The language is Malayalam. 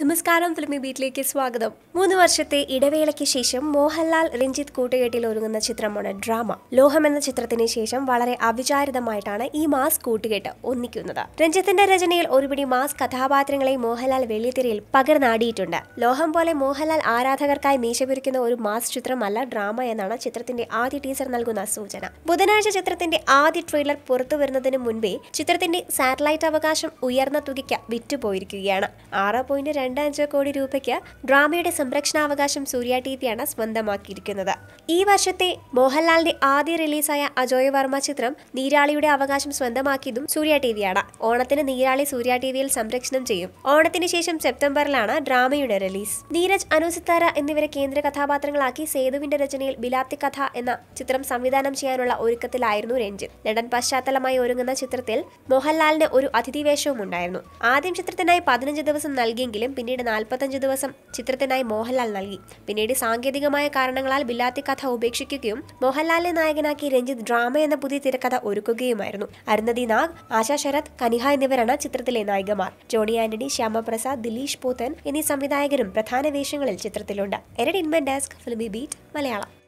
നമസ്കാരം ഫിലിമി ബീറ്റിലേക്ക് സ്വാഗതം മൂന്ന് വർഷത്തെ ഇടവേളയ്ക്ക് ശേഷം മോഹൻലാൽ രഞ്ജിത്ത് കൂട്ടുകെട്ടിൽ ഒരുങ്ങുന്ന ചിത്രമാണ് ഡ്രാമ ലോഹം എന്ന ചിത്രത്തിന് ശേഷം വളരെ അവിചാരിതമായിട്ടാണ് ഈ മാസ് കൂട്ടുകെട്ട് ഒന്നിക്കുന്നത് രഞ്ജിത്തിന്റെ രചനയിൽ ഒരുപിടി മാസ് കഥാപാത്രങ്ങളെ മോഹൻലാൽ വെള്ളിത്തിരയിൽ പകർന്നാടിയിട്ടുണ്ട് ലോഹം പോലെ മോഹൻലാൽ ആരാധകർക്കായി മീശപിരിക്കുന്ന ഒരു മാസ് ചിത്രമല്ല ഡ്രാമ എന്നാണ് ചിത്രത്തിന്റെ ആദ്യ ടീസർ നൽകുന്ന സൂചന ബുധനാഴ്ച ചിത്രത്തിന്റെ ആദ്യ ട്രെയിലർ പുറത്തു വരുന്നതിന് മുൻപേ ചിത്രത്തിന്റെ സാറ്റലൈറ്റ് അവകാശം ഉയർന്ന തുകയ്ക്ക് വിറ്റുപോയിരിക്കുകയാണ് ആറ് പോയിന്റ് രണ്ട് കോടി രൂപയ്ക്ക് ഡ്രാമയുടെ സംരക്ഷണാവകാശം സൂര്യ ടി വിയാണ് സ്വന്തമാക്കിയിരിക്കുന്നത് ഈ വർഷത്തെ മോഹൻലാലിന്റെ ആദ്യ റിലീസായ അജോയ് വർമ്മ ചിത്രം നീരാളിയുടെ അവകാശം സ്വന്തമാക്കിയതും സൂര്യ ടി വിയാണ് ഓണത്തിന് നീരാളി സൂര്യ ടി വിയിൽ സംരക്ഷണം ചെയ്യും ഓണത്തിന് ശേഷം സെപ്റ്റംബറിലാണ് ഡ്രാമയുടെ റിലീസ് നീരജ് അനുസിത്താര എന്നിവരെ കേന്ദ്ര കഥാപാത്രങ്ങളാക്കി സേതുവിന്റെ രചനയിൽ ബിലാത്തി കഥ എന്ന ചിത്രം സംവിധാനം ചെയ്യാനുള്ള ഒരുക്കത്തിലായിരുന്നു രഞ്ജിത് നടൻ പശ്ചാത്തലമായി ഒരുങ്ങുന്ന ചിത്രത്തിൽ മോഹൻലാലിന് ഒരു അതിഥിവേഷവും ഉണ്ടായിരുന്നു ആദ്യം ചിത്രത്തിനായി പതിനഞ്ച് ദിവസം നൽകിയെങ്കിലും ദിവസം പിന്നീട് നാൽപ്പത്തഞ്ച് ദിവസം ചിത്രത്തിനായി മോഹൻലാൽ നൽകി പിന്നീട് സാങ്കേതികമായ കാരണങ്ങളാൽ ബില്ലാത്തി കഥ ഉപേക്ഷിക്കുകയും മോഹൻലാലിനെ നായകനാക്കി രഞ്ജിത്ത് ഡ്രാമ എന്ന പുതിയ തിരക്കഥ ഒരുക്കുകയുമായിരുന്നു അരുന്നതി നാഗ് ആശാ ശരത് കനിഹ എന്നിവരാണ് ചിത്രത്തിലെ നായികമാർ ജോണി ആന്റണി ശ്യാമപ്രസാദ് ദിലീഷ് പോത്തൻ എന്നീ സംവിധായകരും പ്രധാന വേഷങ്ങളിൽ ചിത്രത്തിലുണ്ട് entertainment desk Filmibeat Malayalam